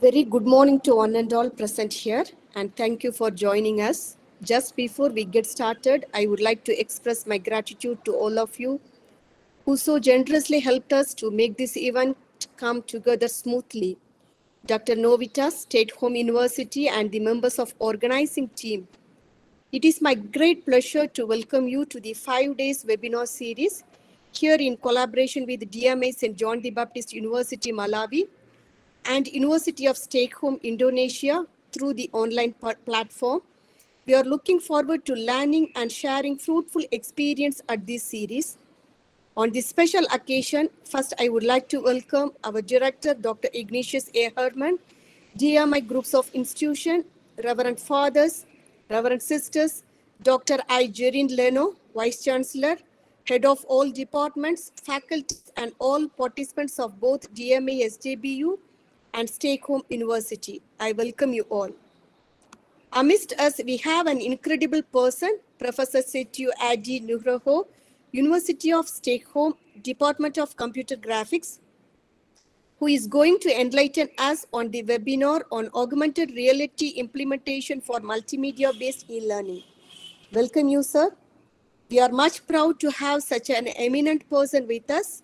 Very good morning to one and all present here and thank you for joining us. Just before we get started, I would like to express my gratitude to all of you who so generously helped us to make this event come together smoothly. Dr. Novita, State Home University and the members of organizing team. It is my great pleasure to welcome you to the five days webinar series here in collaboration with DMA St. John the Baptist University, Malawi and University of Stockholm, Indonesia through the online platform. We are looking forward to learning and sharing fruitful experience at this series. On this special occasion, first I would like to welcome our director, Dr. Ignatius A. Herman, dear my groups of institution, Reverend Fathers, Reverend Sisters, Dr. I. Jerin Leno, Vice Chancellor, Head of all departments, faculty, and all participants of both DMA SJBU and Stakeholm University. I welcome you all. Amidst us, we have an incredible person, Professor Setu Adi Nugroho, University of Stakeholm, Department of Computer Graphics, who is going to enlighten us on the webinar on augmented reality implementation for multimedia-based e-learning. Welcome you, sir. We are much proud to have such an eminent person with us.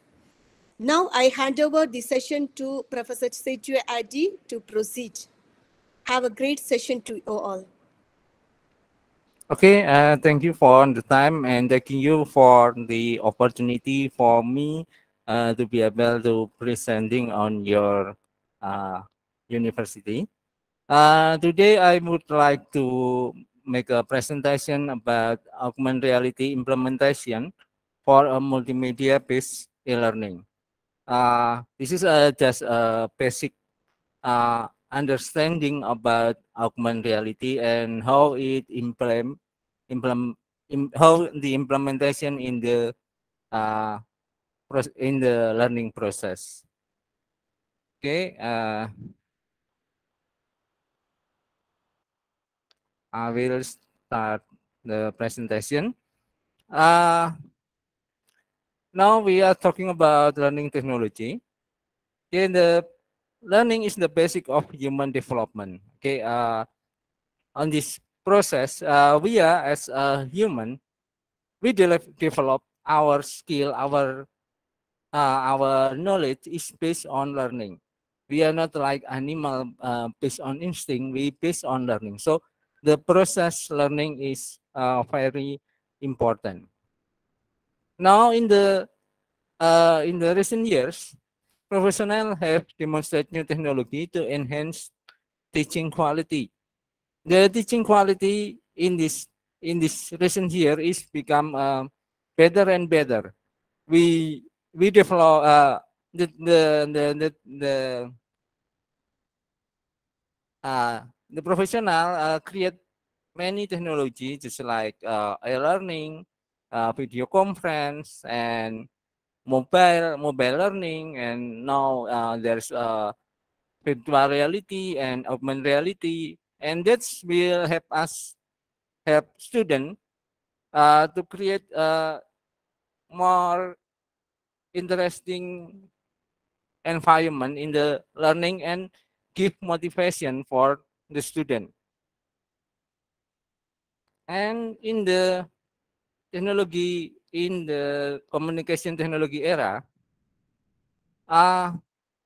Now I hand over the session to Professor Sejue Adi to proceed. Have a great session to you all. Okay, uh, thank you for the time and thank you for the opportunity for me uh, to be able to presenting on your uh, university. Uh, today, I would like to make a presentation about augmented reality implementation for a multimedia-based e-learning. Uh, this is uh, just a basic uh, understanding about augmented reality and how it implement, implement in, how the implementation in the uh, in the learning process. Okay. Uh, I will start the presentation. Uh, now we are talking about learning technology. Okay, the learning is the basic of human development. Okay, uh, on this process, uh, we are as a human, we de develop our skill, our uh, our knowledge is based on learning. We are not like animal uh, based on instinct. We based on learning. So the process learning is uh, very important. Now in the uh, in the recent years, professionals have demonstrated new technology to enhance teaching quality. The teaching quality in this in this recent year is become uh, better and better. We we develop uh, the the the the, the, uh, the professional uh, create many technology just like uh, e-learning, uh, video conference and mobile mobile learning and now uh, there's uh, virtual reality and augmented reality and that will help us help students uh, to create a uh, more interesting environment in the learning and give motivation for the student and in the technology in the communication technology era, uh,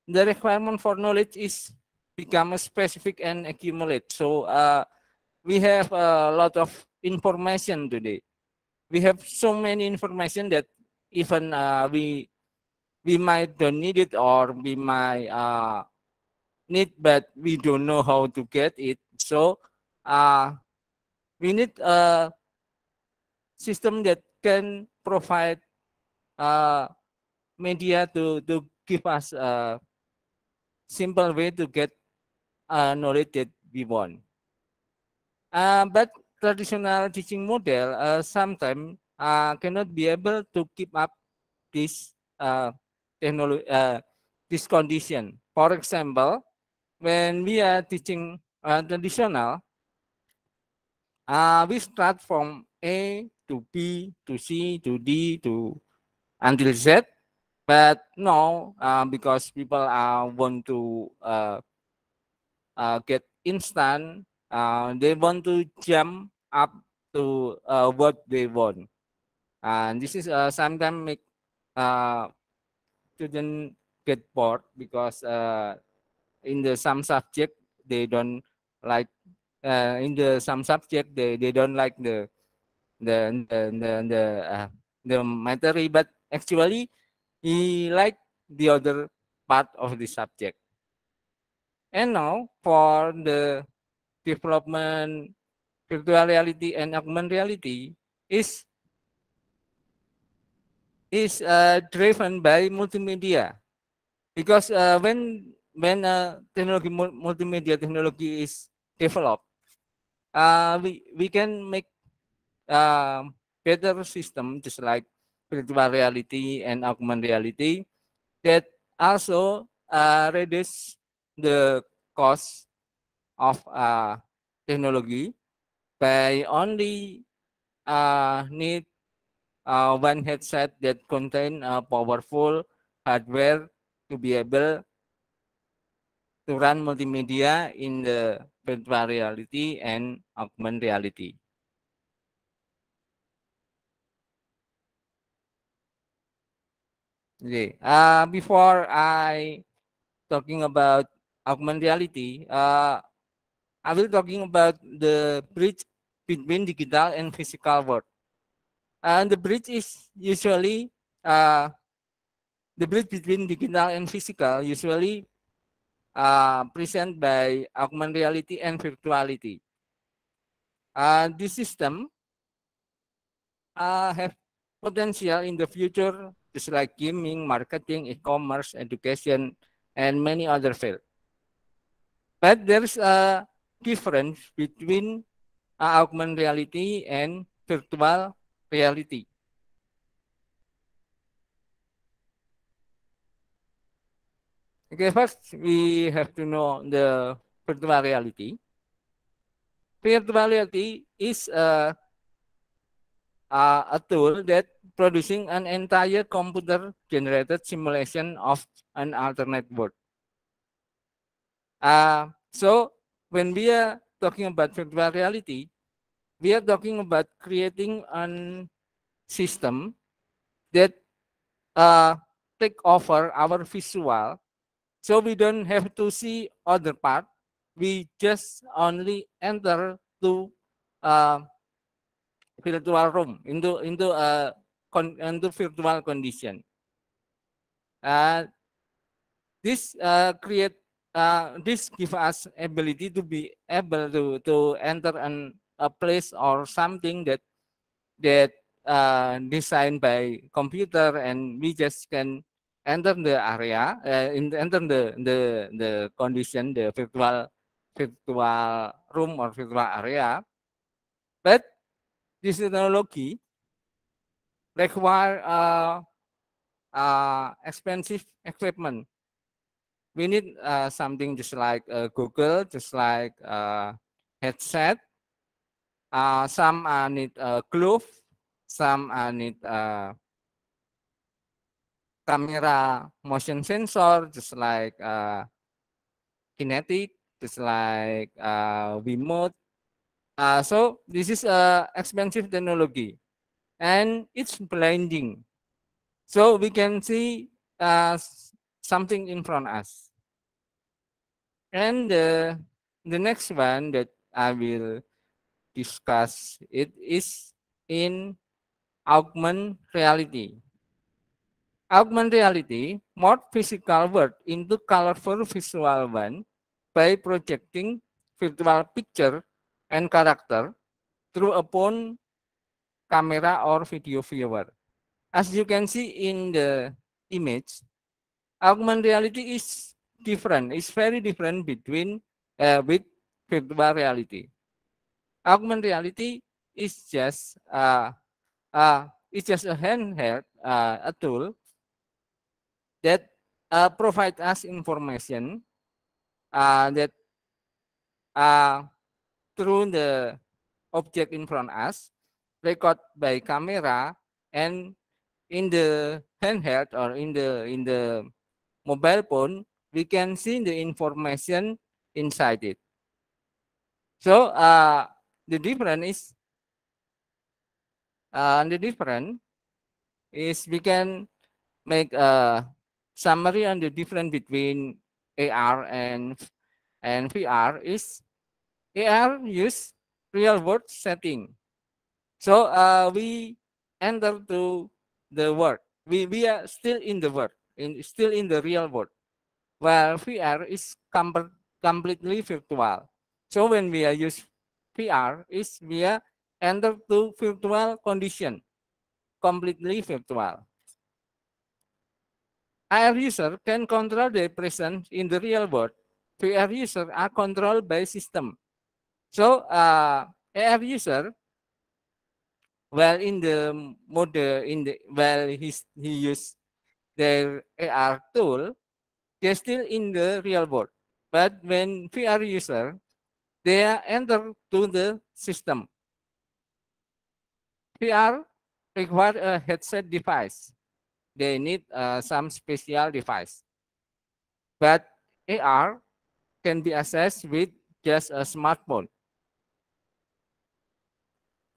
the requirement for knowledge is become specific and accumulate. So uh, we have a lot of information today. We have so many information that even uh, we we might don't need it or we might uh, need, but we don't know how to get it. So uh, we need a uh, system that can provide uh, media to to give us a simple way to get uh, knowledge that we want. Uh, but traditional teaching model uh, sometimes uh, cannot be able to keep up this uh, technology, uh, this condition. For example, when we are teaching uh, traditional, uh, we start from A to B to C to D to until Z. But no, uh, because people want to uh, uh, get instant, uh, they want to jump up to uh, what they want. And this is uh, sometimes make students get bored because in the some subject they don't like in the some subject they, they don't like the the the the the, uh, the material, but actually he liked the other part of the subject. And now for the development virtual reality and augmented reality is is uh, driven by multimedia because uh, when when uh, technology multimedia technology is developed uh, we we can make um, better system, just like virtual reality and augmented reality, that also uh, reduce the cost of uh, technology by only uh, need uh, one headset that contain a uh, powerful hardware to be able to run multimedia in the virtual reality and augmented reality. Okay. Uh, before I talking about augmented reality, uh, I will talking about the bridge between digital and physical world. And the bridge is usually uh, the bridge between digital and physical usually uh, present by augmented reality and virtuality. Uh, this system uh, have potential in the future is like gaming, marketing, e-commerce, education, and many other fields. But there's a difference between uh, augmented reality and virtual reality. Okay, first we have to know the virtual reality. Virtual reality is a uh, a tool that producing an entire computer generated simulation of an alternate world. Uh, so when we are talking about virtual reality, we are talking about creating a system that uh, take over our visual. So we don't have to see other part. We just only enter to uh, virtual room, into into a con, into virtual condition. Uh, this uh, create uh, this give us ability to be able to to enter an a place or something that that uh, designed by computer and we just can enter the area uh, in enter the the the condition the virtual virtual room or virtual area but this technology require uh, uh, expensive equipment. We need uh, something just like uh, Google, just like uh, headset. Uh, some need a glove, some need a camera motion sensor, just like kinetic, just like remote, uh, so this is uh, expensive technology and it's blinding. So we can see uh, something in front of us. And uh, the next one that I will discuss it is in augmented reality. Augmented reality mod physical world into colorful visual one by projecting virtual picture and character through a phone, camera or video viewer. As you can see in the image, augmented reality is different. It's very different between uh, with virtual reality. Augmented reality is just uh, uh, it's just a handheld uh, a tool that uh, provide us information uh, that uh, through the object in front us, record by camera, and in the handheld or in the in the mobile phone, we can see the information inside it. So uh, the difference is uh, the difference is we can make a summary on the difference between AR and and VR is AR use real world setting. So uh, we enter to the world. We, we are still in the world, in, still in the real world, while VR is com completely virtual. So when we are use VR, is we are enter to virtual condition, completely virtual. AR user can control their presence in the real world. VR user are controlled by system so uh, eh, AF user, well in the model in the well he's, he used their AR tool, they're still in the real world. But when VR user, they are entered to the system. VR require a headset device. They need uh, some special device. But AR can be accessed with just a smartphone.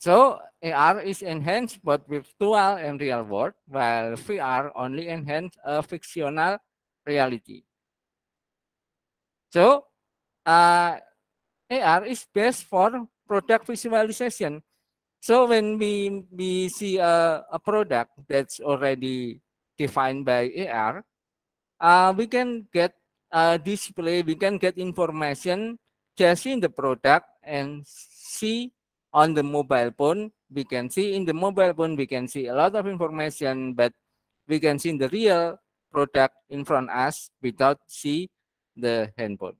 So AR is enhanced both virtual and real world, while VR only enhance a fictional reality. So uh, AR is best for product visualization. So when we, we see a, a product that's already defined by AR, uh, we can get a display, we can get information just in the product and see on the mobile phone we can see in the mobile phone we can see a lot of information but we can see the real product in front us without see the handphone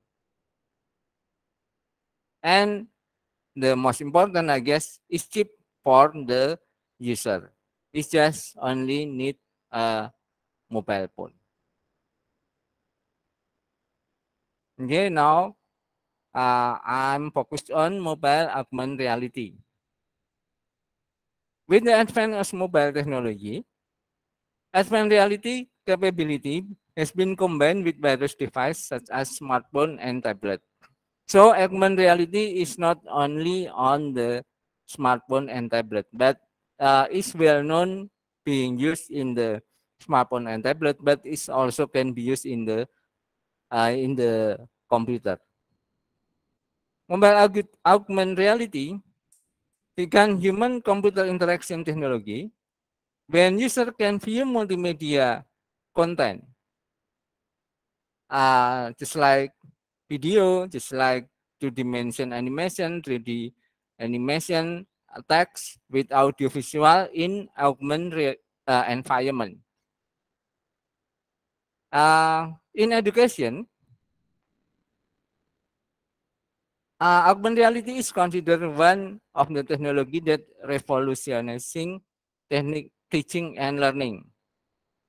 and the most important i guess is cheap for the user it's just only need a mobile phone okay now uh, I'm focused on mobile augmented reality. With the advent of mobile technology, augmented reality capability has been combined with various devices such as smartphone and tablet. So augmented reality is not only on the smartphone and tablet, but uh, is well known being used in the smartphone and tablet, but it also can be used in the uh, in the computer. mobile augmented reality began human computer interaction technology when user can view multimedia content uh, just like video just like two dimension animation 3d animation text with audiovisual in augmented uh, ah, environment uh, in education Uh, augmented reality is considered one of the technology that revolutionizing technique, teaching and learning.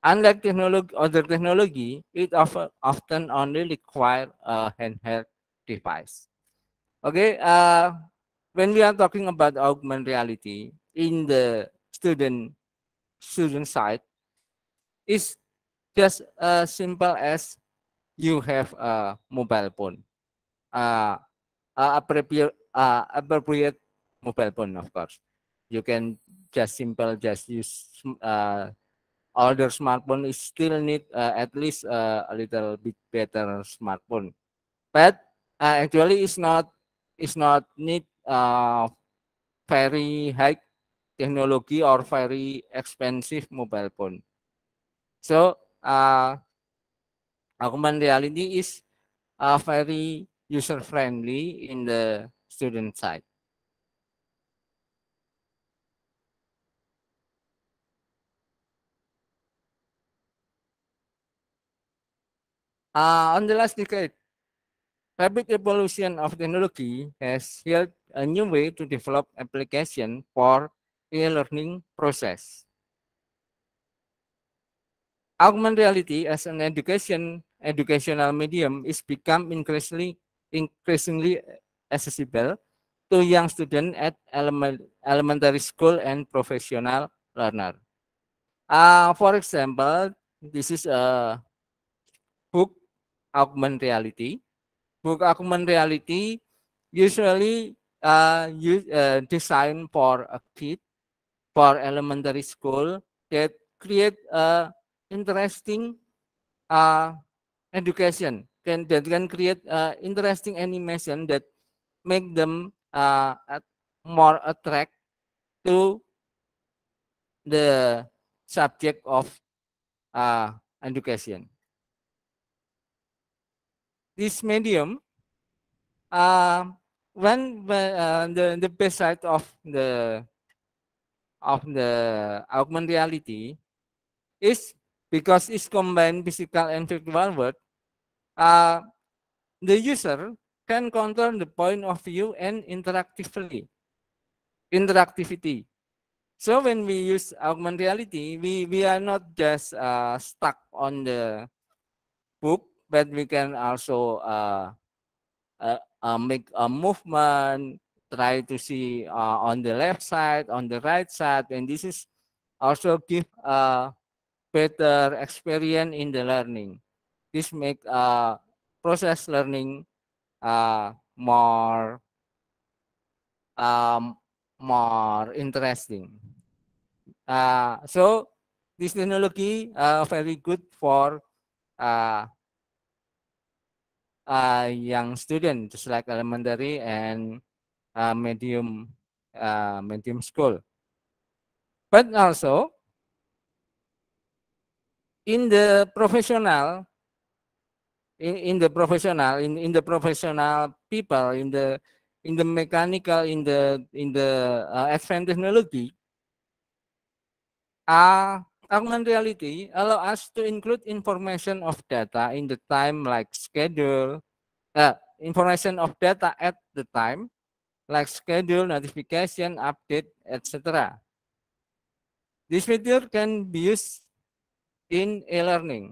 Unlike technology, other technology, it often only requires a handheld device. Okay, uh, when we are talking about augmented reality in the student student side, it's just as simple as you have a mobile phone. Uh, uh, appropriate, uh, appropriate mobile phone, of course. You can just simple, just use uh, older smartphone. You still need uh, at least uh, a little bit better smartphone, but uh, actually it's not it's not need uh, very high technology or very expensive mobile phone. So uh, augmented reality is a uh, very user-friendly in the student side. Uh, on the last decade, rapid evolution of technology has yielded a new way to develop application for e-learning process. Augmented reality as an education educational medium is become increasingly increasingly accessible to young students at elementary school and professional learner. Uh, for example, this is a book augmented reality. Book augmented reality usually uh, ah, use, uh, designed for a kid for elementary school that create a interesting uh, education can that can create uh, interesting animation that make them uh, more attract to the subject of uh, education. This medium, uh, when uh, the the best side of the of the augmented reality is because it's combined physical and virtual world uh, the user can control the point of view and interactively interactivity so when we use augmented reality we we are not just uh, stuck on the book but we can also uh, uh, uh make a movement try to see uh, on the left side on the right side and this is also give a better experience in the learning this make uh, process learning uh, more um, more interesting. Uh, so this technology uh, very good for uh, uh, young students just like elementary and uh, medium uh, medium school. But also in the professional in, in the professional in, in the professional people in the in the mechanical in the in the uh, advanced technology are uh, augmented reality allow us to include information of data in the time like schedule uh, information of data at the time like schedule notification update etc this feature can be used in e-learning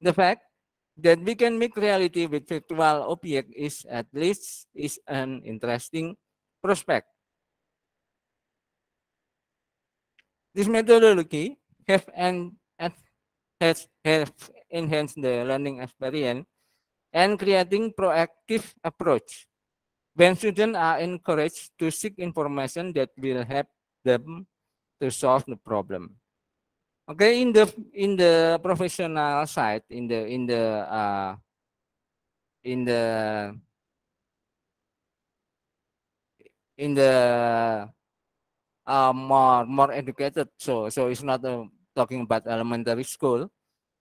the fact that we can make reality with virtual object is at least is an interesting prospect. This methodology have and has have enhanced the learning experience and creating proactive approach when students are encouraged to seek information that will help them to solve the problem. Okay, in the in the professional side, in the in the uh, in the in the uh, more more educated, so so it's not uh, talking about elementary school.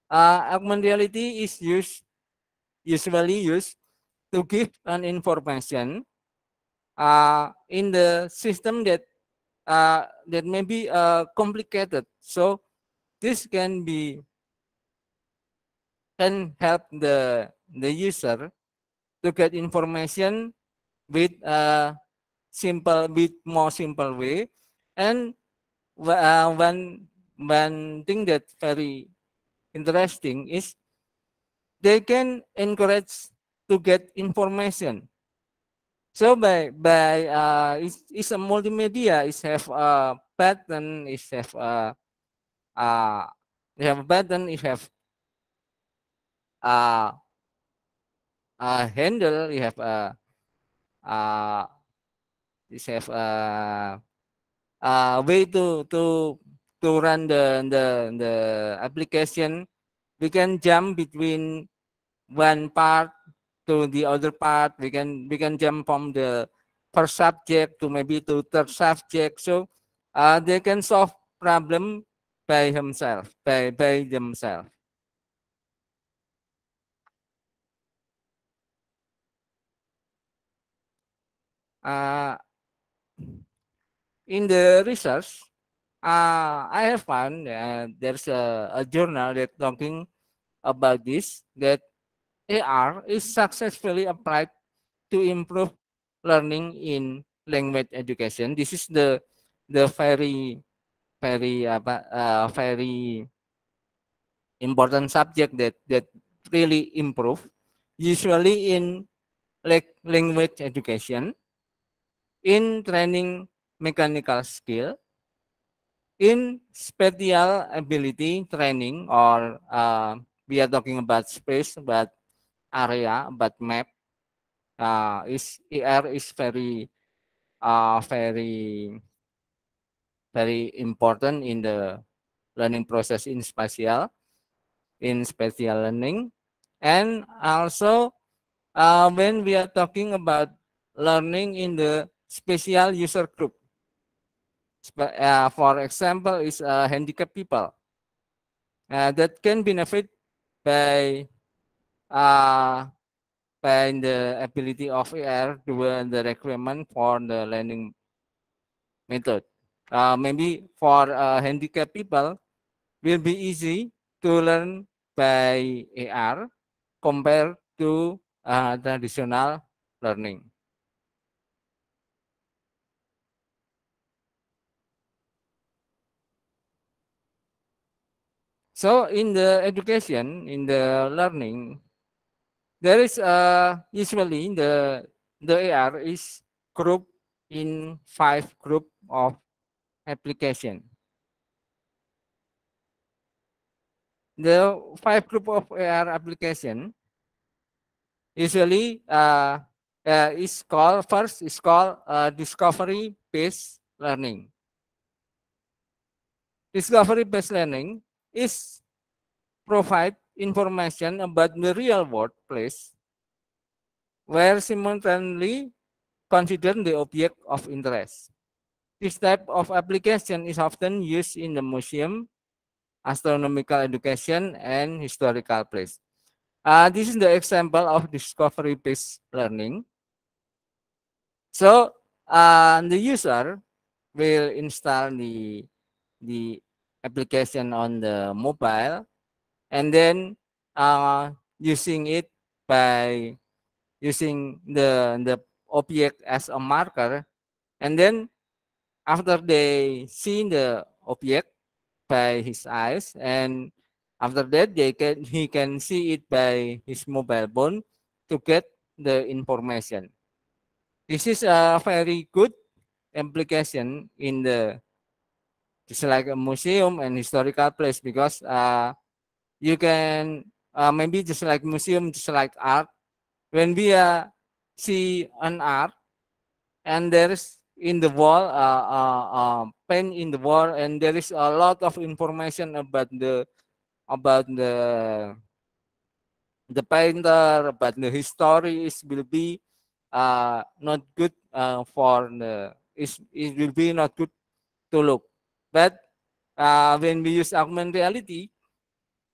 Uh, augmented reality is used usually used to give an information uh, in the system that uh, that may be uh, complicated. So this can be can help the the user to get information with a simple with more simple way and uh, one one thing that very interesting is they can encourage to get information so by by uh, it's, it's a multimedia it have a pattern it have a uh, you have a button, you have uh, a handle, you have a, uh, uh, you have a, a way to to to run the the the application. We can jump between one part to the other part. We can we can jump from the first subject to maybe to third subject. So uh, they can solve problem by himself, by, by themselves. Uh, in the research, uh, I have found uh, there's a, a journal that talking about this that AR is successfully applied to improve learning in language education. This is the the very very uh, very important subject that that really improve usually in like language education in training mechanical skill in special ability training or uh, we are talking about space but area but map uh, is er is very uh, very very important in the learning process in spatial, in spatial learning. And also uh, when we are talking about learning in the special user group, uh, for example, is uh, handicapped people uh, that can benefit by uh, by the ability of AR to the requirement for the learning method uh, maybe for uh, handicapped people will be easy to learn by AR compared to uh, traditional learning. So in the education, in the learning, there is uh, usually the the AR is grouped in five group of application. The five group of AR application usually uh, uh, is called first is called uh, discovery based learning. Discovery based learning is provide information about the real world place where simultaneously consider the object of interest. This type of application is often used in the museum, astronomical education, and historical place. Uh, this is the example of discovery-based learning. So uh, the user will install the, the application on the mobile and then uh, using it by using the, the object as a marker and then after they see the object by his eyes and after that they can he can see it by his mobile phone to get the information this is a very good application in the it's like a museum and historical place because uh, you can uh, maybe just like museum just like art when we uh, see an art and there's in the wall, uh, uh, uh, pen in the wall, and there is a lot of information about the about the the painter, but the history is will be uh, not good uh, for the is it will be not good to look. But uh, when we use augmented reality,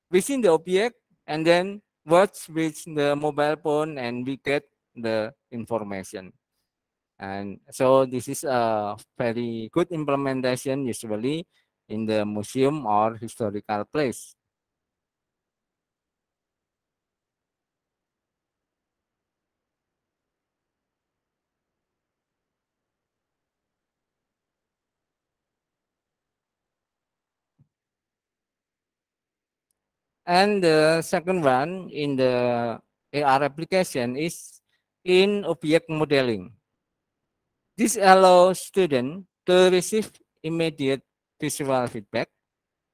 within the object and then watch with the mobile phone and we get the information. And so this is a very good implementation usually in the museum or historical place. And the second one in the AR application is in object modeling. This allows students to receive immediate visual feedback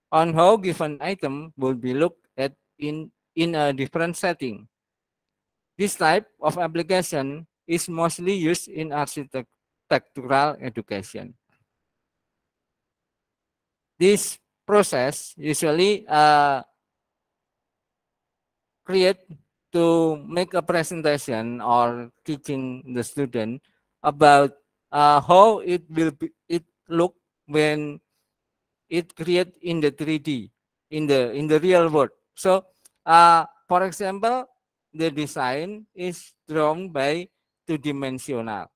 on how given item will be looked at in, in a different setting. This type of application is mostly used in architectural education. This process usually uh, create to make a presentation or teaching the student about uh, how it will be, it look when it create in the 3D in the in the real world. So uh, for example, the design is drawn by two-dimensional.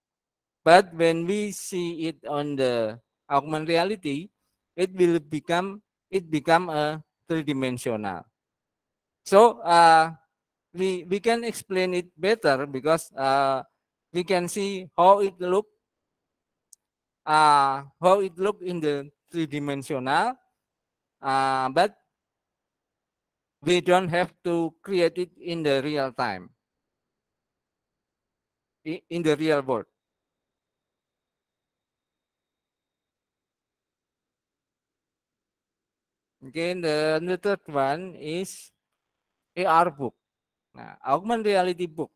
But when we see it on the augmented reality, it will become it become a three-dimensional. So uh, we we can explain it better because uh, we can see how it look uh, how it look in the three-dimensional, uh, but we don't have to create it in the real time, in the real world. Again, the, third one is AR book, nah, augmented reality book.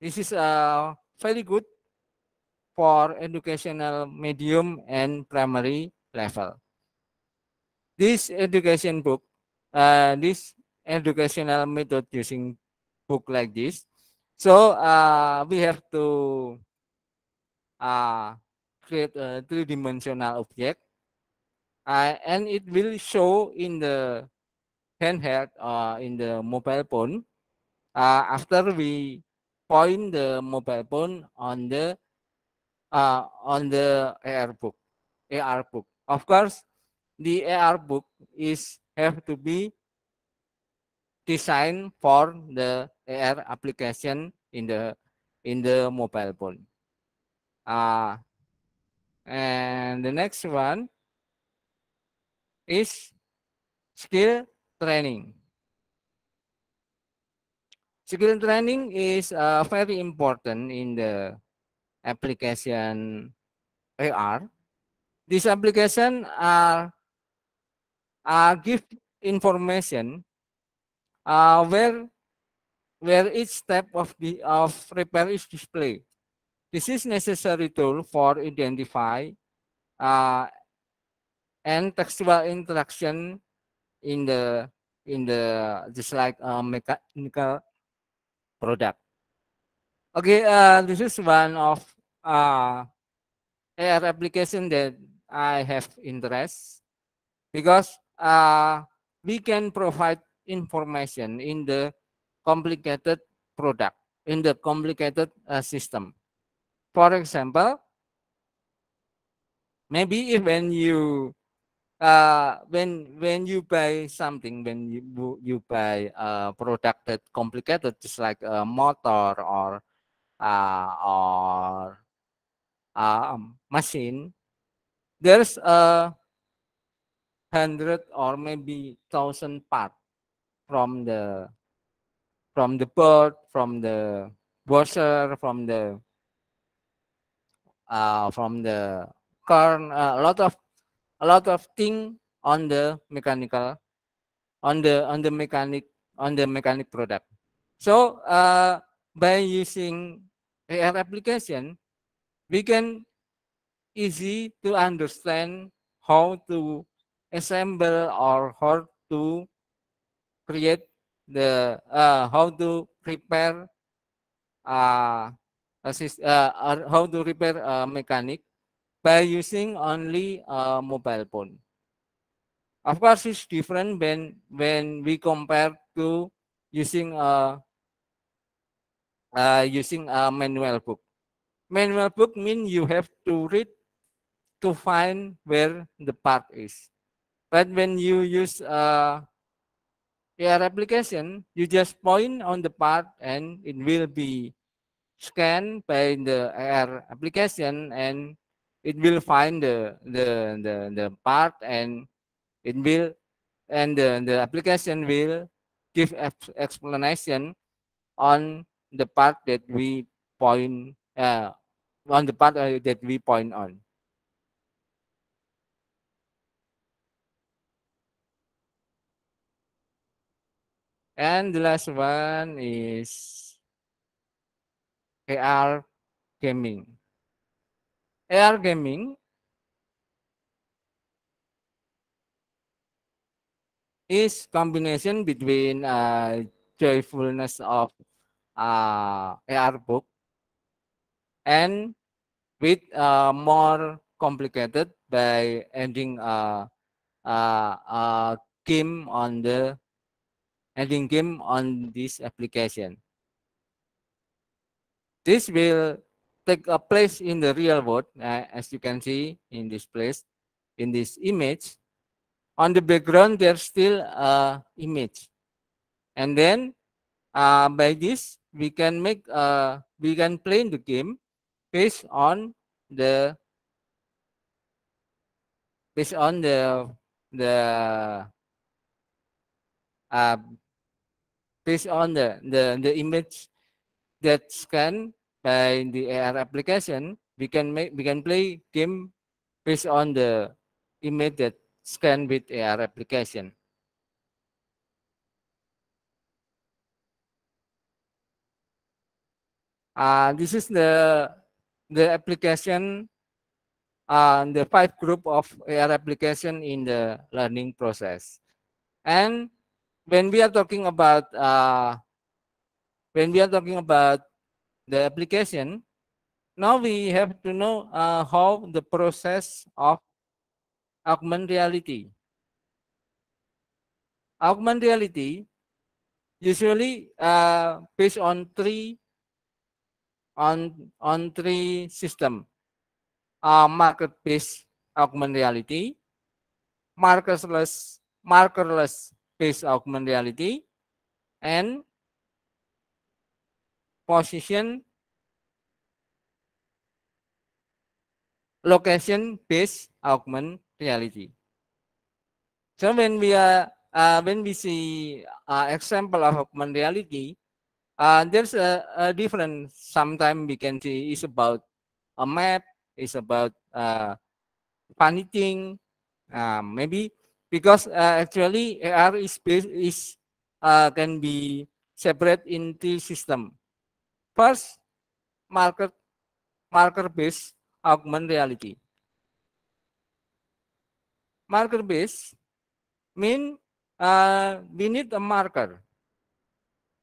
This is a uh, very good for educational medium and primary level. This education book, uh, this educational method using book like this. So uh, we have to uh, create a three-dimensional object uh, and it will show in the handheld or uh, in the mobile phone uh, after we point the mobile phone on the uh, on the AR book, AR book. Of course, the AR book is have to be designed for the AR application in the in the mobile phone. Uh, and the next one is skill training. Skill training is uh, very important in the application AR. This application are, uh, are uh, give information uh, where where each step of the of repair is displayed. This is necessary tool for identify uh, and textual interaction in the in the just like a mechanical product. Okay, uh, this is one of uh, AR application that I have interest because uh, we can provide information in the complicated product, in the complicated uh, system. For example, maybe if when you uh, when when you buy something, when you you buy a product that complicated, just like a motor or uh, or um, machine, there's a hundred or maybe thousand part from the from the bird, from the washer, from the uh, from the corn, uh, a lot of a lot of thing on the mechanical on the on the mechanic on the mechanic product. So uh, by using AR application, we can easy to understand how to assemble or how to create the uh, how to prepare uh, assist, uh, or how to repair a mechanic by using only a mobile phone. Of course, it's different when when we compare to using a uh, using a manual book manual book means you have to read to find where the part is. But when you use uh, AR application, you just point on the part and it will be scanned by the AR application and it will find the, the, the, the part and it will and the, the application will give explanation on the part that we point uh, on the part that we point on. And the last one is AR gaming. AR gaming is combination between uh, joyfulness of uh, AR book and with uh, more complicated by ending a, uh, uh, uh, game on the ending game on this application. This will take a place in the real world, uh, as you can see in this place, in this image. On the background, there's still a image. And then uh, by this, we can make, uh, we can play in the game based on the based on the the uh, based on the, the the image that scanned by the AR application, we can make we can play game based on the image that scanned with AR application. Uh, this is the the application uh, the five group of AR application in the learning process. And when we are talking about uh, when we are talking about the application, now we have to know uh, how the process of augmented reality. Augmented reality usually uh, based on three on, on three system. Uh, market-based augmented reality, markerless, markerless based augmented reality, and position location based augmented reality. So when we are uh, when we see uh, example of augmented reality, Uh, there's a, a Sometimes we can see it's about a map, it's about uh, punting, uh, maybe because uh, actually AR is is uh, can be separate in the system. First, marker marker based augmented reality. Marker based mean uh, we need a marker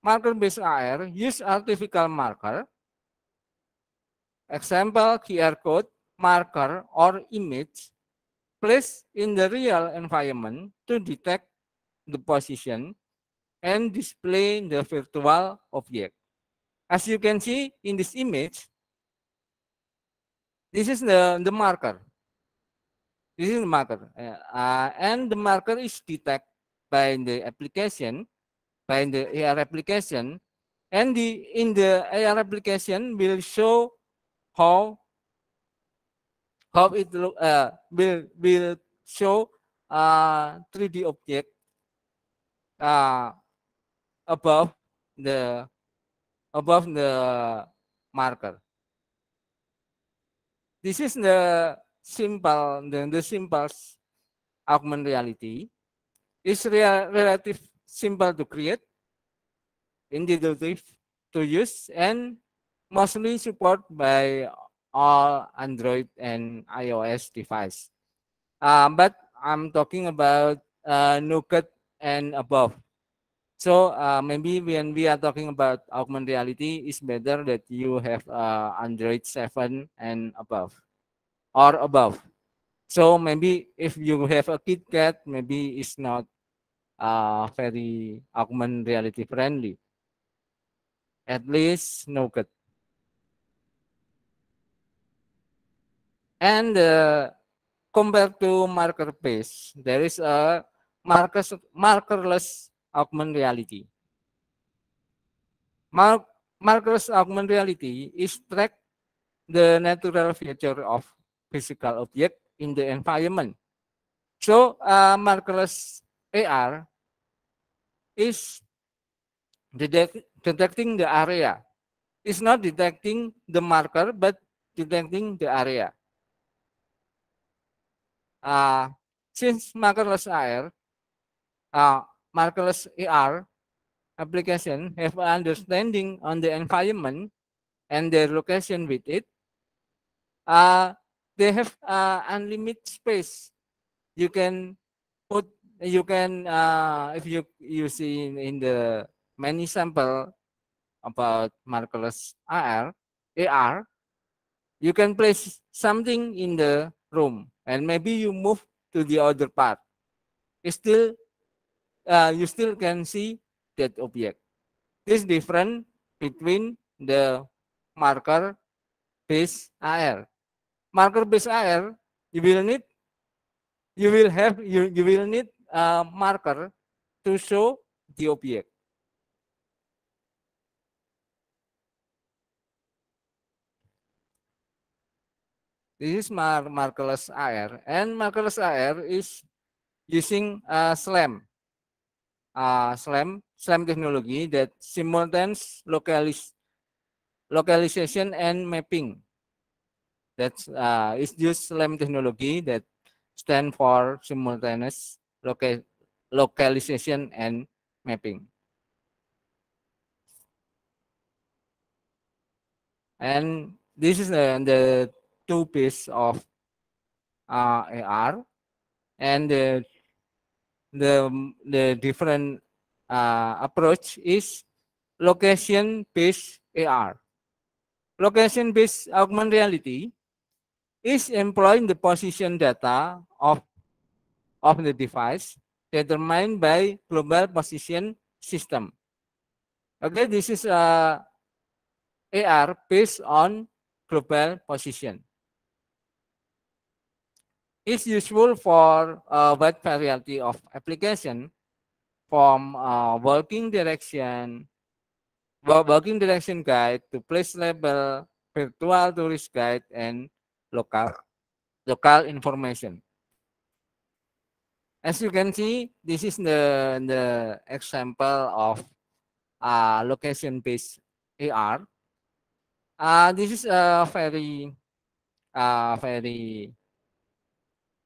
Marker-based AR use artificial marker, example QR code, marker, or image placed in the real environment to detect the position and display the virtual object. As you can see in this image, this is the, the marker. This is the marker. Uh, and the marker is detected by the application by the AR application. And the, in the AR application will show how how it look, uh, will will show uh, 3D object uh, above the above the marker. This is the simple the, the simple augmented reality. It's real, relative Simple to create, intuitive to use, and mostly supported by all Android and iOS device. Uh, but I'm talking about uh, Nougat and above. So uh, maybe when we are talking about augmented reality, it's better that you have uh, Android 7 and above or above. So maybe if you have a KitKat, maybe it's not uh, very augmented reality friendly. At least no good. And uh, compared to marker-based, there is a marker markerless augmented reality. Mark markerless augmented reality is track the natural feature of physical object in the environment. So uh, markerless AR is detecting the area. It's not detecting the marker, but detecting the area. Uh, since markerless AR, uh, ah, markerless AR application have understanding on the environment and their location with it, uh, they have uh, unlimited space. You can put you can uh, if you you see in, in the many sample about markerless AR, AR, you can place something in the room and maybe you move to the other part. It's still, uh, you still can see that object. This different between the marker based AR. Marker based AR, you will need, you will have, you, you will need a marker to show the object. This is mar markerless AR and markerless AR is using uh, SLAM, uh, SLAM, SLAM technology that simultaneous localis localization and mapping. That uh, is used SLAM technology that stand for simultaneous loca localization and mapping. And this is the, the two piece of uh, AR and the, the, the different uh, approach is location-based AR. Location-based augmented reality is employing the position data of of the device determined by global position system. Okay, this is uh, a AR based on global position. It's useful for a uh, wide variety of application from uh, working direction, working direction guide to place label, virtual tourist guide, and local local information. As you can see, this is the, the example of uh, location-based AR. Uh, this is a very, uh, very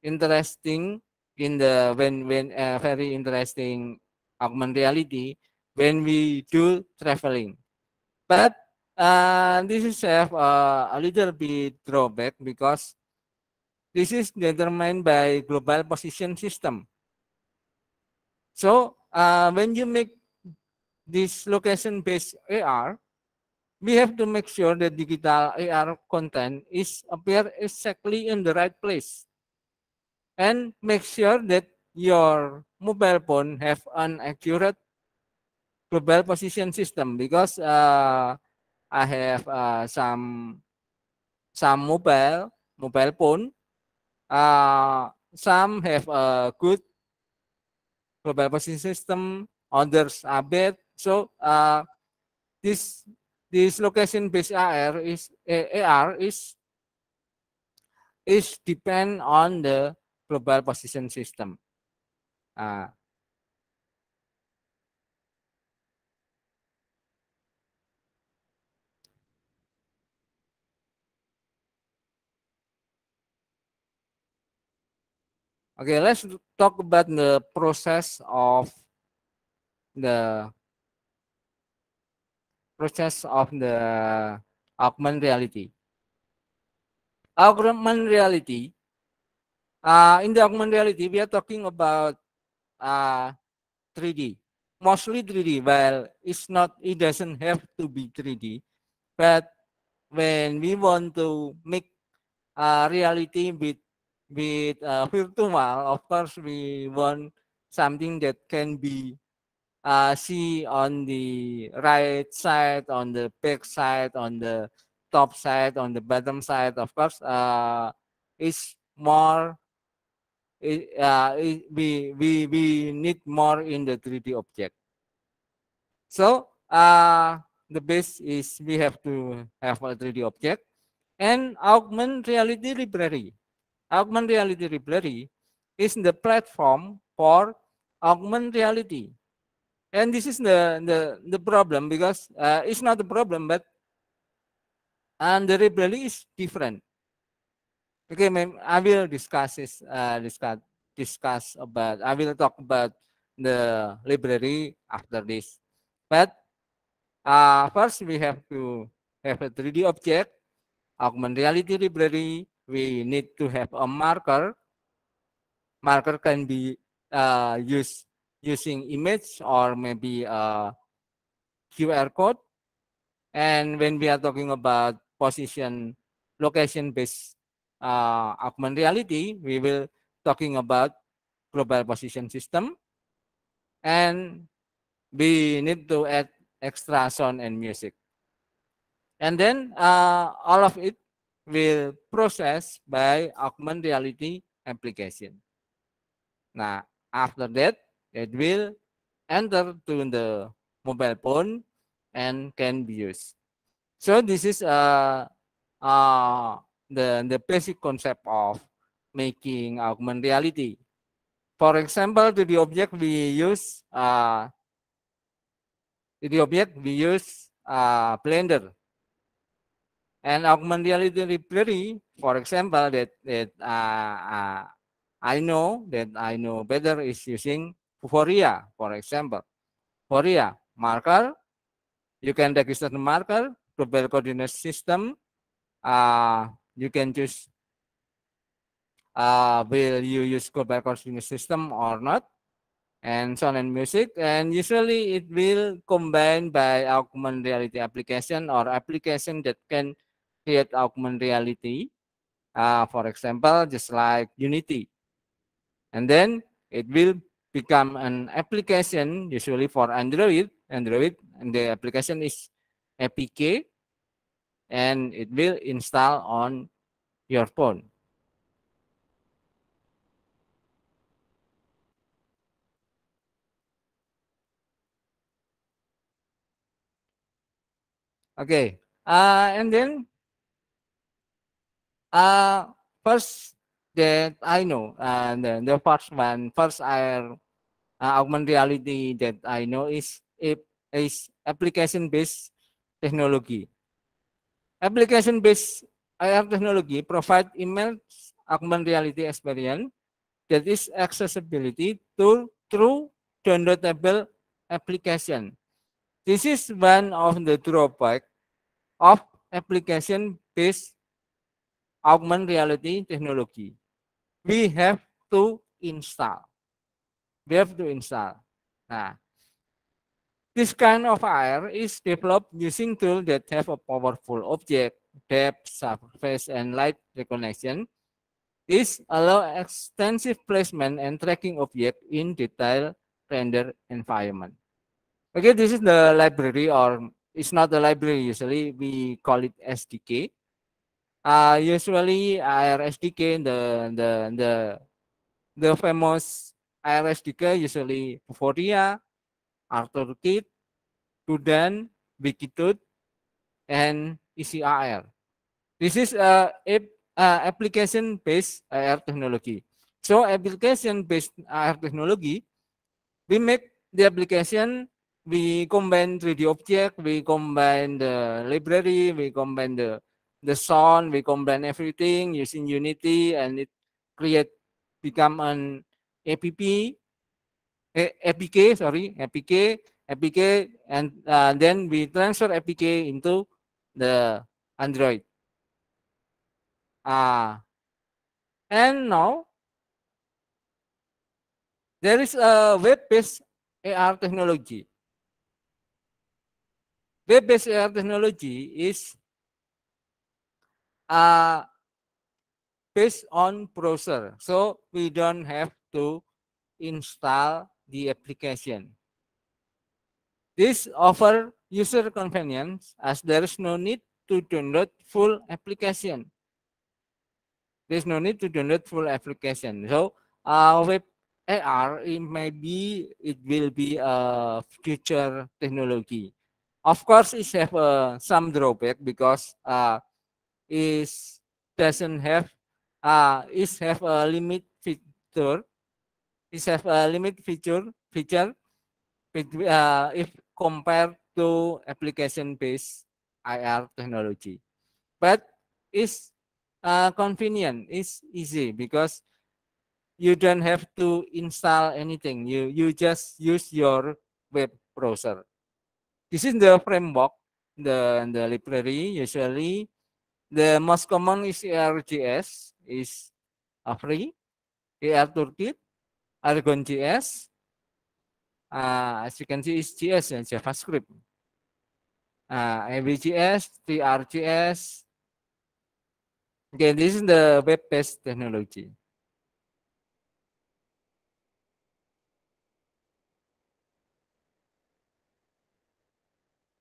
interesting in the when when uh, very interesting augmented reality when we do traveling. But uh, this is have uh, a little bit drawback because this is determined by global position system. So uh, when you make this location-based AR, we have to make sure that digital AR content is appear exactly in the right place. And make sure that your mobile phone have an accurate global position system because uh, I have uh, some some mobile mobile phone uh, some have a good global positioning system, others are bad. So uh, this this location-based AR is AR is is depend on the global position system. Uh, Okay, let's talk about the process of the process of the augmented reality. Augmented reality. Uh, in the augmented reality, we are talking about uh, 3D, mostly 3D. Well, it's not, it doesn't have to be 3D, but when we want to make a reality with with uh, virtual, of course, we want something that can be uh, see on the right side, on the back side, on the top side, on the bottom side. Of course, uh, it's more. It, uh, it, we we we need more in the 3D object. So uh, the base is we have to have a 3D object and augment reality library augmented reality library is the platform for augmented reality. And this is the, the, the problem because uh, it's not the problem, but and the library is different. Okay, ma'am, I will discuss this, uh, discuss, discuss about, I will talk about the library after this. But uh, first we have to have a 3D object, augmented reality library, we need to have a marker. Marker can be uh, used using image or maybe a uh, QR code. And when we are talking about position, location-based uh, augmented reality, we will talking about global position system. And we need to add extra sound and music. And then uh, all of it will process by augmented reality application. Now, after that, it will enter to the mobile phone and can be used. So this is uh, uh, the, the basic concept of making augmented reality. For example, to the object we use uh, to the object we use uh, Blender and augmented reality, for example, that, that uh, uh, I know that I know better is using Fourier, for example. Fourier marker, you can register the marker, global coordinate system, uh, you can choose uh, will you use global coordinate system or not, and sound and music, and usually it will combine by augmented reality application or application that can create augmented reality. Uh, for example, just like Unity. And then it will become an application usually for Android. Android and the application is APK and it will install on your phone. Okay, uh, and then Uh, first that I know, and uh, the, first one, first I, uh, augmented reality that I know is it is application-based technology. Application-based AR technology provide immense augmented reality experience that is accessibility to through downloadable application. This is one of the drawback of application-based augmented reality technology, we have to install. We have to install. this kind of IR is developed using tools that have a powerful object, depth, surface, and light recognition. This allows extensive placement and tracking object in detailed render environment. Okay, this is the library or it's not the library usually, we call it SDK. uh, usually RSDK the the the the famous RSDK usually Euphoria, Arthur Kit, Tudan, Bikitut, and ECR. This is a app application-based AR technology. So application-based AR technology, we make the application, we combine 3D object, we combine the library, we combine the the sound we combine everything using Unity and it create become an APP, APK, sorry, APK, APK, and uh, then we transfer APK into the Android. Uh, and now, there is a web-based AR technology. Web-based AR technology is uh, based on browser. So we don't have to install the application. This offer user convenience as there is no need to download full application. There's no need to download full application. So uh, web AR, it may be, it will be a future technology. Of course, it have uh, some drawback because uh, is doesn't have uh is have a limit feature is have a limit feature feature uh, if compared to application-based IR technology. But it's uh, convenient, it's easy because you don't have to install anything. You, you just use your web browser. This is the framework, the, the library usually the most common is ARGS, is AFRI, ER Toolkit, Argon GS, Uh, as you can see, is JS and JavaScript. Uh, MVGS, TRGS. Again, this is the web-based technology.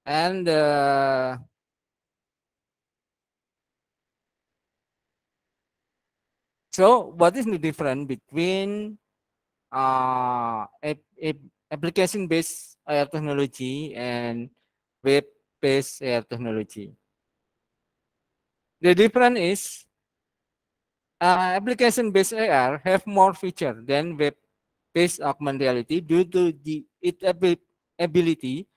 And uh, So what is the difference between uh, a, a application-based AI technology and web-based AI technology? The difference is uh, application-based AR have more feature than web-based augmented reality due to the its ab ability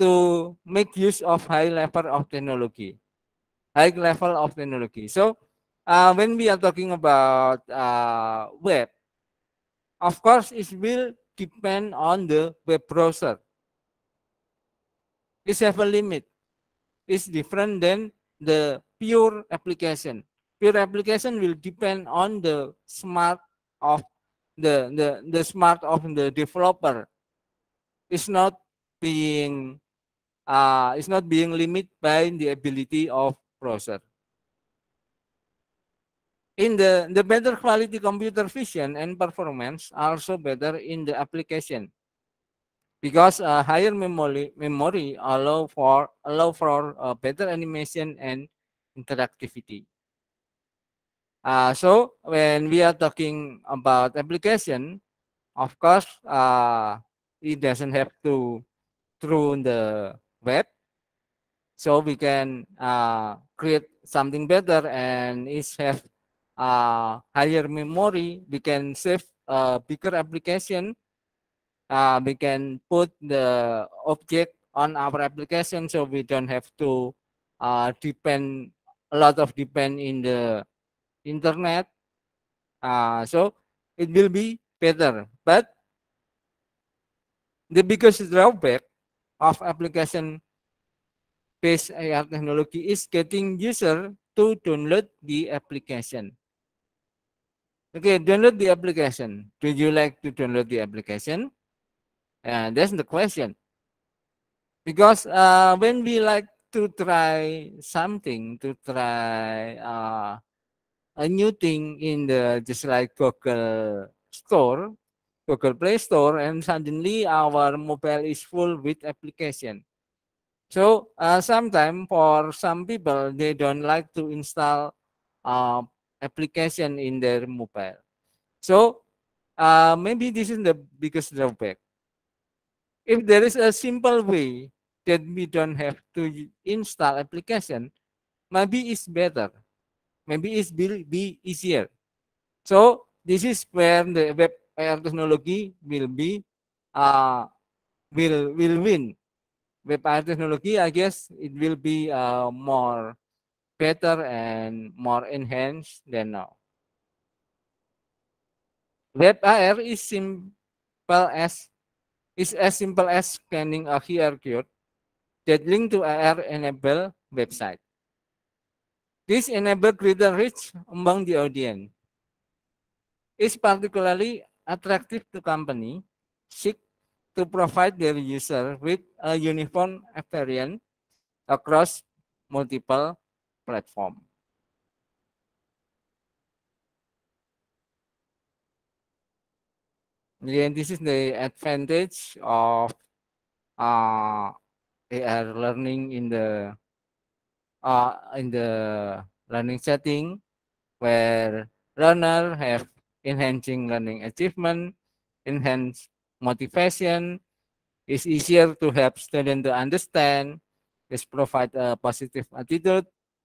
to make use of high level of technology, high level of technology. So uh, when we are talking about uh, web, of course, it will depend on the web browser. It have a limit. It's different than the pure application. Pure application will depend on the smart of the, the, the smart of the developer. It's not being uh, it's not being limited by the ability of browser in the the better quality computer vision and performance also better in the application because a uh, higher memory memory allow for allow for a uh, better animation and interactivity uh, so when we are talking about application of course uh, it doesn't have to through the web so we can create something better and it has uh, higher memory, we can save a bigger application. Uh, we can put the object on our application so we don't have to uh, depend a lot of depend in the internet. Uh, so it will be better. But the biggest drawback of application based AI technology is getting user to download the application. Okay, download the application. Do you like to download the application? And uh, that's the question. Because uh, when we like to try something, to try uh, a new thing in the just like Google Store, Google Play Store, and suddenly our mobile is full with application. So uh, sometimes for some people, they don't like to install uh, application in their mobile. So uh, maybe this is the biggest drawback. If there is a simple way that we don't have to install application, maybe it's better. Maybe it's will be easier. So this is where the web AR technology will be uh, will will win. Web AR technology, I guess, it will be uh, more better and more enhanced than now. WebAR is simple as is as simple as scanning a QR code that link to AR enable website. This enable greater reach among the audience. It's particularly attractive to company seek to provide their user with a uniform experience across multiple platform and this is the advantage of uh, learning in the uh, in the learning setting where learner have enhancing learning achievement, enhanced motivation, is easier to help student to understand, is provide a positive attitude,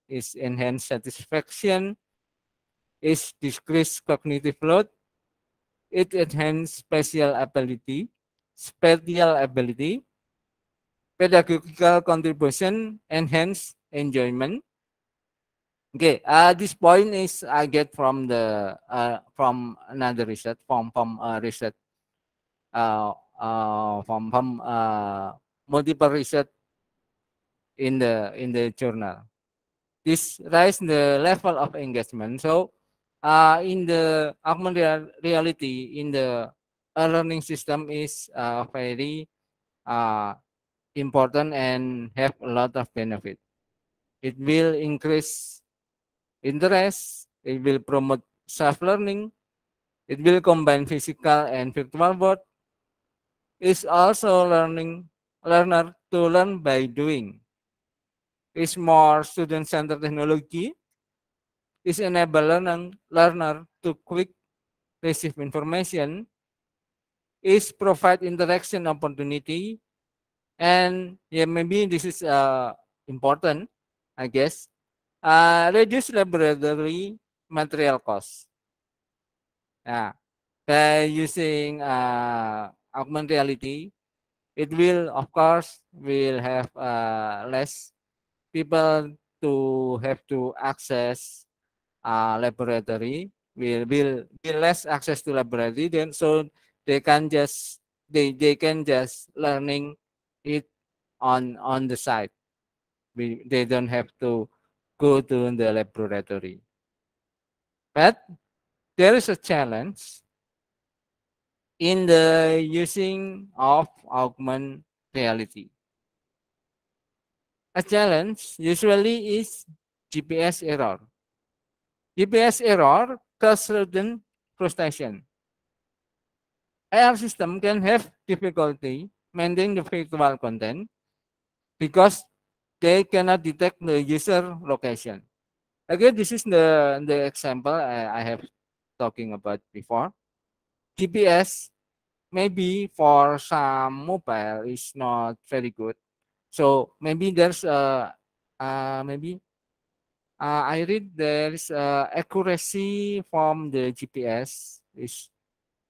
is enhanced satisfaction, is decreased cognitive load, it enhances spatial ability, spatial ability, pedagogical contribution, enhance enjoyment. Okay, uh, this point is I get from the uh, from another research from from uh, research uh, uh, from from uh, multiple research in the in the journal this raise the level of engagement. So uh, in the augmented reality, in the learning system is uh, very uh, important and have a lot of benefit. It will increase interest, it will promote self-learning, it will combine physical and virtual world. It's also learning learner to learn by doing is more student-centered technology, is enable learning learner to quick receive information, is provide interaction opportunity, and yeah, maybe this is uh, important, I guess, uh, reduce library material costs. Yeah. By using uh, augmented reality, it will, of course, will have uh, less people to have to access uh, laboratory will will be less access to laboratory then so they can just they they can just learning it on on the site we they don't have to go to the laboratory but there is a challenge in the using of augmented reality a challenge usually is GPS error. GPS error causes certain frustration. AR system can have difficulty maintaining the virtual content because they cannot detect the user location. Again, this is the, the example I, I have talking about before. GPS maybe for some mobile is not very good so maybe there's a, uh, uh, maybe uh, I read there's uh, accuracy from the GPS is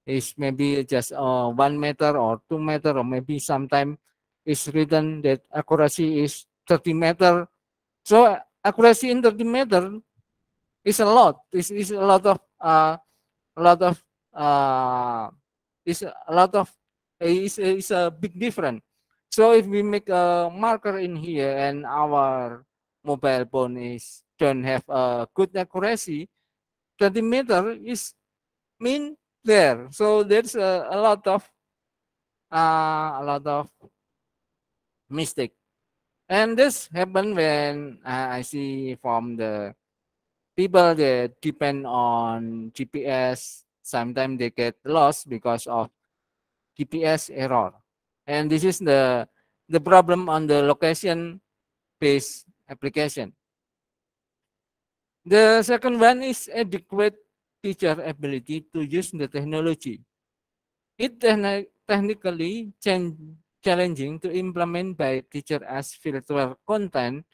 is maybe just uh, one meter or two meter or maybe sometimes it's written that accuracy is 30 meter. So accuracy in 30 meter is a lot. This is a lot of uh, a lot of uh, is a lot of is is a big difference so if we make a marker in here and our mobile phone is don't have a good accuracy, 20 meter is mean there. So there's a, a lot of uh, a lot of mistake. And this happened when uh, I see from the people that depend on GPS, sometimes they get lost because of GPS error. And this is the, the problem on the location-based application. The second one is adequate teacher ability to use the technology. It technically challenging to implement by teacher as virtual content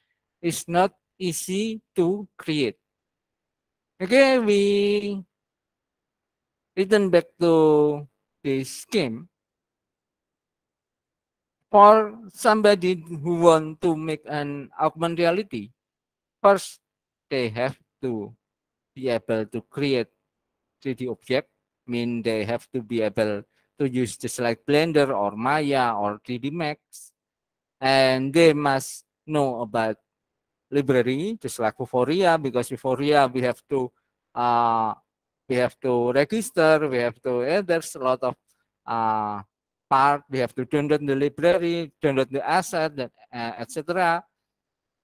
is not easy to create. Okay, we return back to this game for somebody who want to make an augmented reality, first they have to be able to create 3D object, mean they have to be able to use just like Blender or Maya or 3D Max. And they must know about library, just like Euphoria, because Euphoria we have to uh, we have to register, we have to, yeah, there's a lot of uh, part, we have to download the library, download the asset, uh, etc.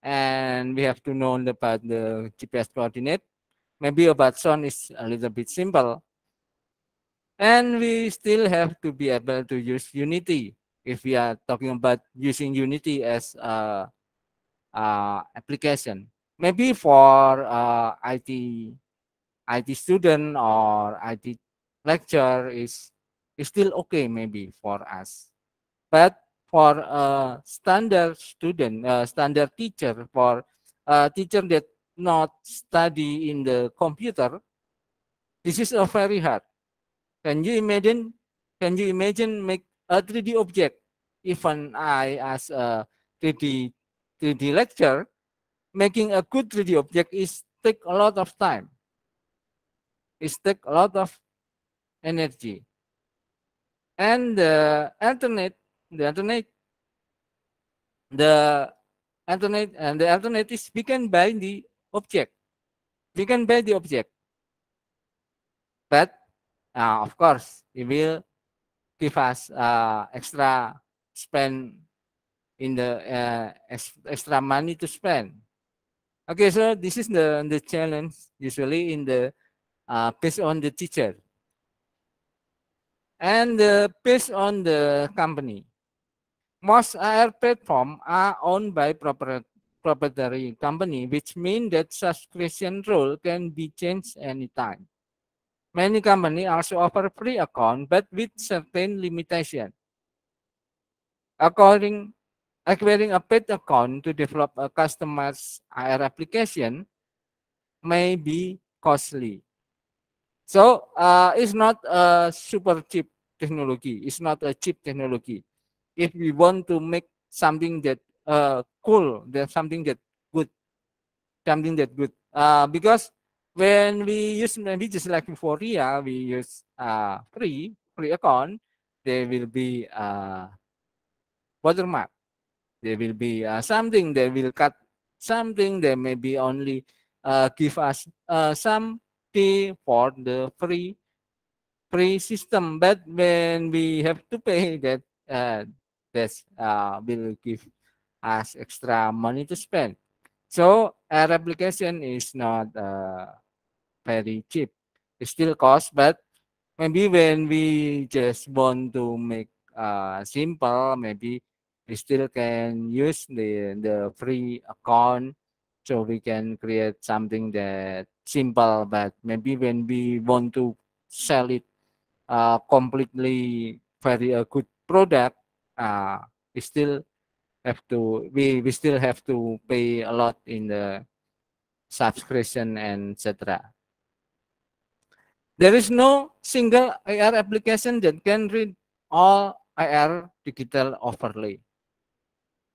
And we have to know about the uh, GPS coordinate. Maybe about zone is a little bit simple. And we still have to be able to use Unity if we are talking about using Unity as a, a application. Maybe for uh, IT IT student or IT lecture is is still okay maybe for us. But for a standard student, a standard teacher, for a teacher that not study in the computer, this is a very hard. Can you imagine? Can you imagine make a 3D object? Even I as a 3D 3D lecture, making a good 3D object is take a lot of time. It take a lot of energy and the alternate the alternate the alternate and the alternate is can by the object can by the object but uh, of course it will give us uh, extra spend in the uh, extra money to spend okay so this is the the challenge usually in the uh, based on the teacher and uh, based on the company. Most air platforms are owned by proprietary company, which means that subscription rule can be changed anytime. Many companies also offer free account, but with certain limitation. According, acquiring a paid account to develop a customer's AR application may be costly. So uh, it's not a super cheap technology. It's not a cheap technology. If we want to make something that uh, cool, that something that good, something that good. Uh, because when we use maybe just like Euphoria, we use uh, free free account. There will be uh, watermark. There will be uh, something that will cut something. that may be only uh, give us uh, some pay for the free free system but when we have to pay that uh, this uh, will give us extra money to spend so a replication is not uh, very cheap it still costs but maybe when we just want to make uh, simple maybe we still can use the the free account so we can create something that simple but maybe when we want to sell it uh, completely very a good product uh, we still have to we, we still have to pay a lot in the subscription and etc there is no single IR application that can read all IR digital overlay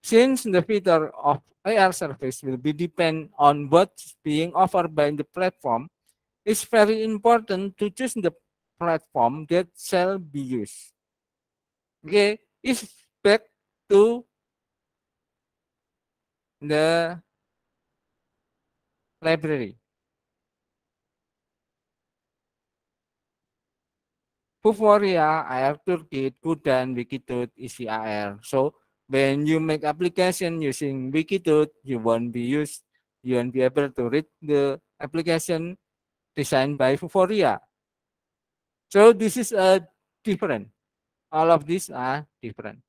since the feature of AR service will be depend on what being offered by the platform, it's very important to choose the platform that shall be used. Okay, it's back to the library. Buforia, AR Toolkit, Kudan, Wikitut, ICAR. So when you make application using Wikitude, you won't be used, you won't be able to read the application designed by Vuforia. So this is a different. All of these are different.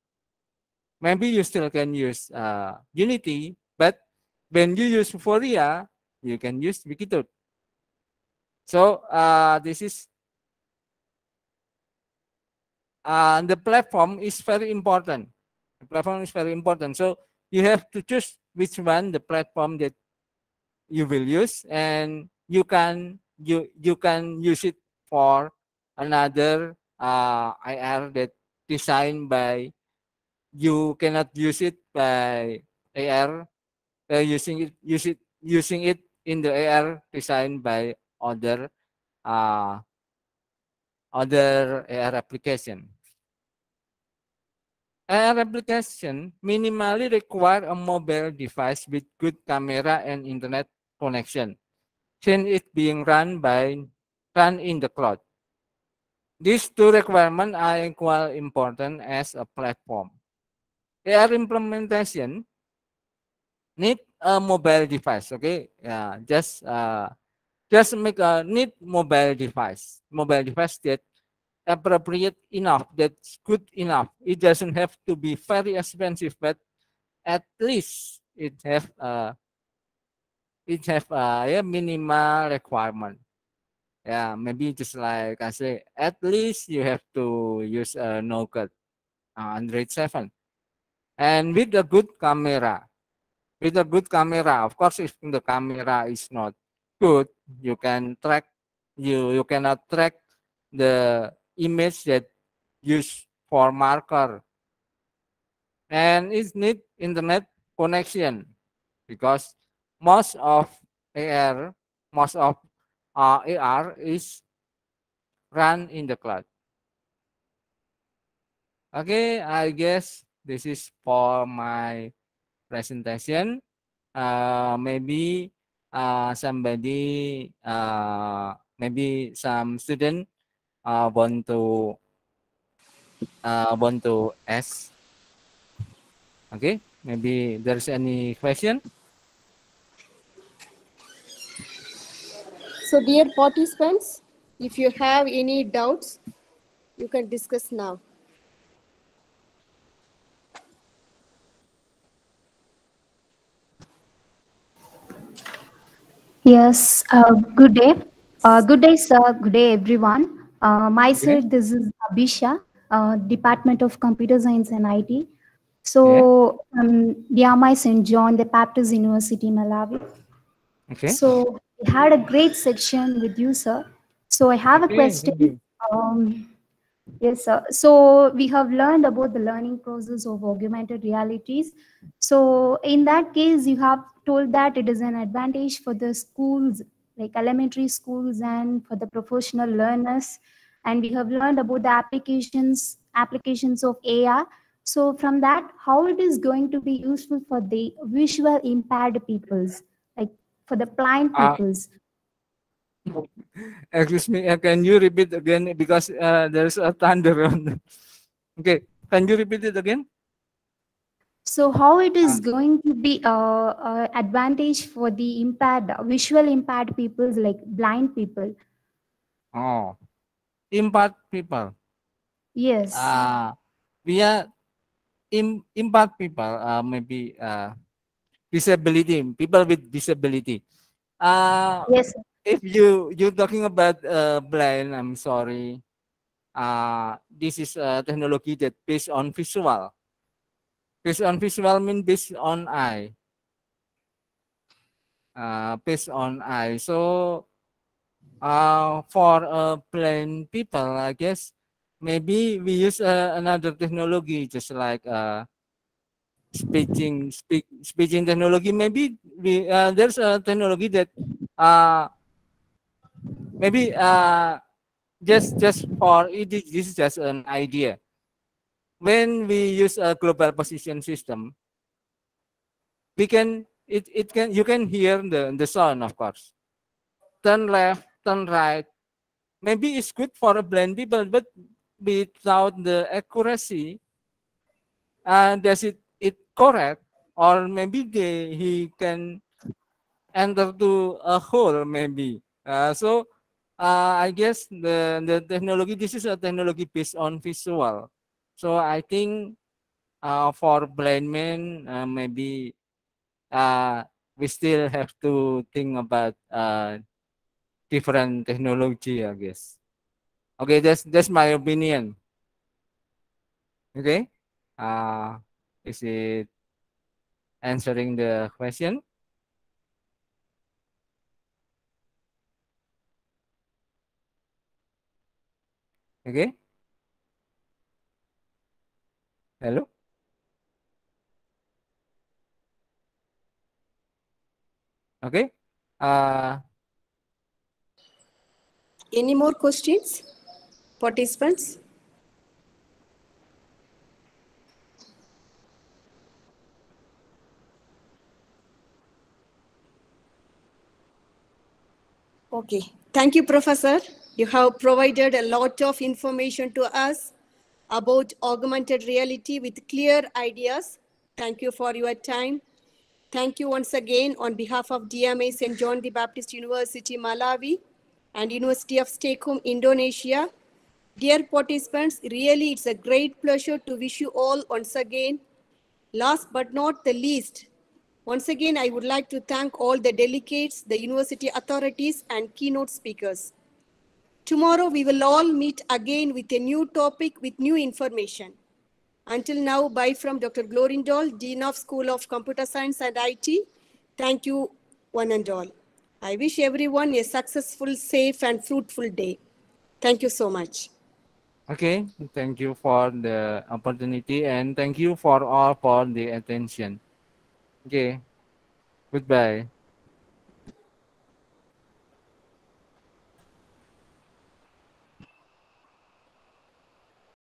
Maybe you still can use uh, Unity, but when you use Vuforia, you can use Wikitude. So uh, this is uh, the platform is very important the platform is very important. So you have to choose which one the platform that you will use and you can you you can use it for another uh, IR that designed by you cannot use it by AR uh, using it use it using it in the AR designed by other uh, other AR application. AR application minimally require a mobile device with good camera and internet connection, since it being run by run in the cloud. These two requirements are equal important as a platform. AR implementation need a mobile device. Okay, yeah, just uh, just make a need mobile device, mobile device that appropriate enough, that's good enough. It doesn't have to be very expensive, but at least it have a uh, it have a uh, yeah, minimal requirement. Yeah, maybe just like I say, at least you have to use a no-cut uh, Android 7. And with a good camera, with a good camera, of course, if the camera is not good, you can track, you, you cannot track the image that used for marker. And it need internet connection because most of AR, most of uh, AR is run in the cloud. Okay, I guess this is for my presentation. Uh, maybe uh, somebody, uh, maybe some student uh, one to uh, one to ask. Okay, maybe there's any question. So, dear participants, if you have any doubts, you can discuss now. Yes, uh, good day. Uh, good day, sir. Good day, everyone. Uh, myself, okay. this is Abisha, uh, Department of Computer Science and IT. So, yeah. um, Diamai St. John, the Baptist University, Malawi. Okay. So, we had a great section with you, sir. So, I have a question. Um, yes, sir. So, we have learned about the learning process of augmented realities. So, in that case, you have told that it is an advantage for the schools like elementary schools and for the professional learners. And we have learned about the applications applications of AR. So from that, how it is going to be useful for the visual impaired peoples, like for the blind ah. peoples. Uh, excuse me, uh, can you repeat again because uh, there is a thunder on. okay, can you repeat it again? So how it is ah. going to be a, uh, uh, advantage for the impaired, visual impaired people, like blind people? Oh, impaired people. Yes. Uh, we are in impaired people, uh, maybe uh, disability, people with disability. Uh, yes. If you you're talking about uh, blind, I'm sorry. Uh, this is a technology that based on visual. Based on visual mean based on eye. Uh, based on eye. So uh, for uh, plain people, I guess maybe we use uh, another technology just like uh, speaking speak, speaking technology. Maybe we uh, there's a technology that uh, maybe uh, just just for it, this is just an idea when we use a global position system, we can it, it can you can hear the, the sound of course. Turn left, turn right. Maybe it's good for a blind people, but without the accuracy, and uh, does it it correct? Or maybe they, he can enter to a hole maybe. Uh, so uh, I guess the, the technology, this is a technology based on visual. So I think uh, for blind men, uh, maybe uh, we still have to think about uh, different technology, I guess. Okay, that's that's my opinion. Okay, uh, is it answering the question? Okay. Hello? Okay. Uh, Any more questions, participants? Okay. Thank you, Professor. You have provided a lot of information to us about augmented reality with clear ideas. Thank you for your time. Thank you once again on behalf of DMA St. John the Baptist University, Malawi and University of Stockholm, Indonesia. Dear participants, really it's a great pleasure to wish you all once again. Last but not the least, once again I would like to thank all the delegates, the university authorities and keynote speakers. Tomorrow we will all meet again with a new topic with new information. Until now, bye from Dr. Glorindol, Dean of School of Computer Science and IT. Thank you one and all. I wish everyone a successful, safe and fruitful day. Thank you so much. Okay, thank you for the opportunity and thank you for all for the attention. Okay, goodbye.